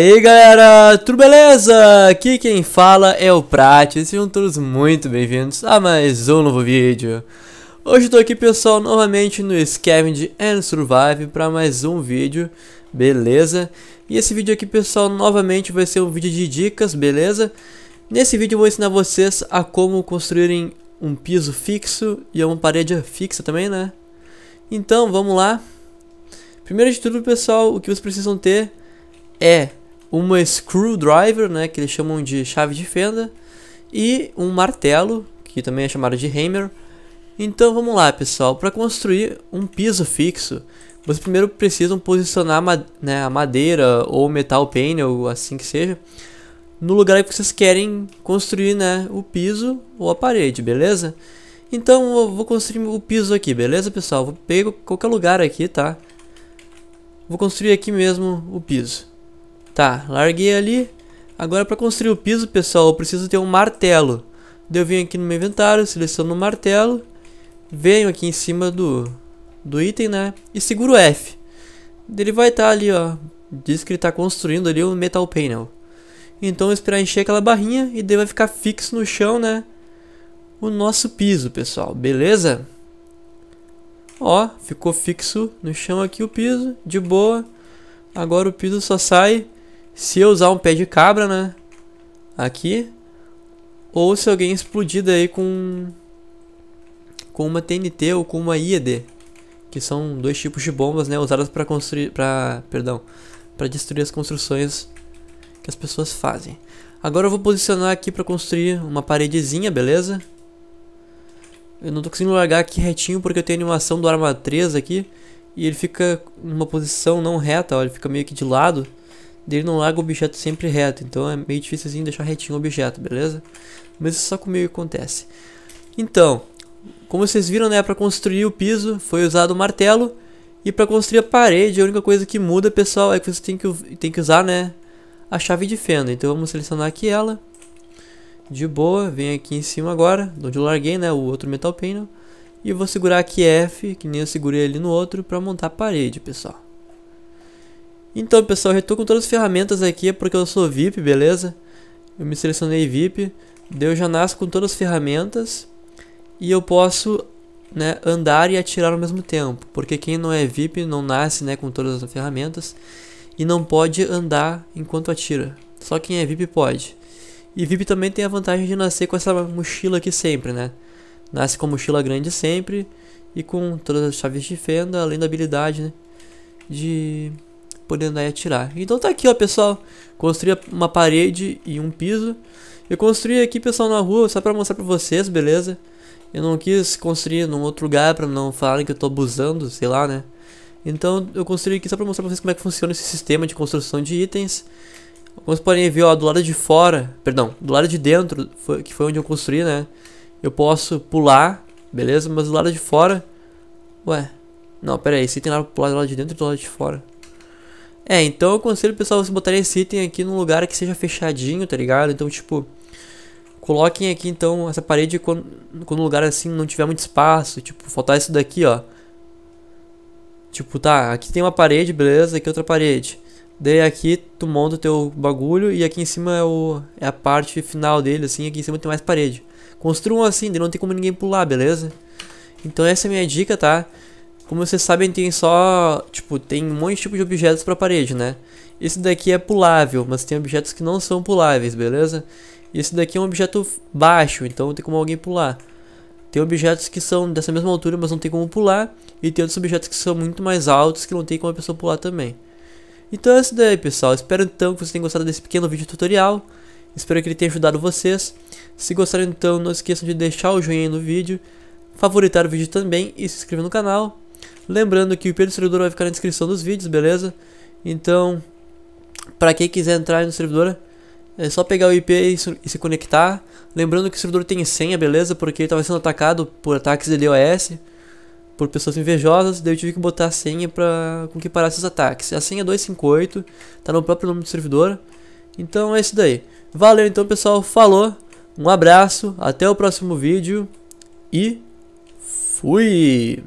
aí galera, tudo beleza? Aqui quem fala é o Prati, sejam todos muito bem-vindos a mais um novo vídeo. Hoje eu tô aqui pessoal novamente no Scavenge and Survive para mais um vídeo, beleza? E esse vídeo aqui pessoal novamente vai ser um vídeo de dicas, beleza? Nesse vídeo eu vou ensinar vocês a como construírem um piso fixo e uma parede fixa também, né? Então vamos lá. Primeiro de tudo pessoal, o que vocês precisam ter é uma screwdriver, né, que eles chamam de chave de fenda, e um martelo, que também é chamado de hammer. Então vamos lá, pessoal, para construir um piso fixo, vocês primeiro precisam posicionar né, a madeira ou metal panel, assim que seja, no lugar que vocês querem construir né, o piso ou a parede, beleza? Então eu vou construir o piso aqui, beleza pessoal? Vou pegar qualquer lugar aqui, tá? Vou construir aqui mesmo o piso. Tá, larguei ali. Agora para construir o piso, pessoal, eu preciso ter um martelo. Eu venho aqui no meu inventário, seleciono o martelo. Venho aqui em cima do, do item, né? E seguro F. Ele vai estar tá ali, ó. Diz que ele está construindo ali o um metal panel. Então esperar encher aquela barrinha e daí vai ficar fixo no chão, né? O nosso piso, pessoal, beleza? Ó, ficou fixo no chão aqui o piso, de boa. Agora o piso só sai se eu usar um pé de cabra, né? Aqui. Ou se alguém explodir daí com... Com uma TNT ou com uma IED. Que são dois tipos de bombas, né? Usadas para construir... Pra, perdão. Pra destruir as construções que as pessoas fazem. Agora eu vou posicionar aqui para construir uma paredezinha, beleza? Eu não tô conseguindo largar aqui retinho porque eu tenho a animação do Arma 3 aqui. E ele fica numa posição não reta, ó, ele fica meio que de lado. Ele não larga o objeto sempre reto, então é meio difícilzinho deixar retinho o objeto, beleza? Mas isso é só comigo acontece. Então, como vocês viram, né, para construir o piso foi usado o martelo e para construir a parede, a única coisa que muda, pessoal, é que você tem que tem que usar, né, a chave de fenda. Então vamos selecionar aqui ela. De boa, vem aqui em cima agora, onde eu larguei, né, o outro metal panel, e vou segurar aqui F, que nem eu segurei ali no outro, para montar a parede, pessoal. Então pessoal, eu estou com todas as ferramentas aqui é porque eu sou VIP, beleza? Eu me selecionei VIP, deu já nasço com todas as ferramentas e eu posso né, andar e atirar ao mesmo tempo, porque quem não é VIP não nasce né, com todas as ferramentas e não pode andar enquanto atira, só quem é VIP pode. E VIP também tem a vantagem de nascer com essa mochila aqui sempre, né? Nasce com mochila grande sempre e com todas as chaves de fenda, além da habilidade né, de podendo aí atirar. Então tá aqui, ó, pessoal. Construí uma parede e um piso. Eu construí aqui, pessoal, na rua, só pra mostrar pra vocês, beleza? Eu não quis construir num outro lugar pra não falarem que eu tô abusando, sei lá, né? Então eu construí aqui só pra mostrar pra vocês como é que funciona esse sistema de construção de itens. Como vocês podem ver, ó, do lado de fora, perdão, do lado de dentro, foi, que foi onde eu construí, né? Eu posso pular, beleza? Mas do lado de fora... Ué, não, pera aí, se tem lá pro lado de dentro e do lado de fora. É, então eu aconselho o pessoal você botar esse item aqui num lugar que seja fechadinho, tá ligado? Então, tipo, coloquem aqui então essa parede quando, quando lugar assim não tiver muito espaço, tipo, faltar isso daqui, ó. Tipo, tá, aqui tem uma parede, beleza, aqui é outra parede. Daí aqui tu monta o teu bagulho e aqui em cima é, o, é a parte final dele, assim, aqui em cima tem mais parede. Construam assim, daí não tem como ninguém pular, beleza? Então essa é a minha dica, tá? Como vocês sabem, tem só, tipo, tem um monte de tipo de objetos para parede, né? Esse daqui é pulável, mas tem objetos que não são puláveis, beleza? Esse daqui é um objeto baixo, então tem como alguém pular. Tem objetos que são dessa mesma altura, mas não tem como pular. E tem outros objetos que são muito mais altos, que não tem como a pessoa pular também. Então é isso daí, pessoal. Espero então que vocês tenham gostado desse pequeno vídeo tutorial. Espero que ele tenha ajudado vocês. Se gostaram, então, não esqueçam de deixar o joinha no vídeo, favoritar o vídeo também e se inscrever no canal. Lembrando que o IP do servidor vai ficar na descrição dos vídeos, beleza? Então, para quem quiser entrar no servidor, é só pegar o IP e se conectar. Lembrando que o servidor tem senha, beleza? Porque ele estava sendo atacado por ataques de DOS, por pessoas invejosas, daí eu tive que botar a senha para com que parasse os ataques. A senha é 258, tá no próprio nome do servidor. Então é isso daí. Valeu então, pessoal. Falou. Um abraço, até o próximo vídeo e fui!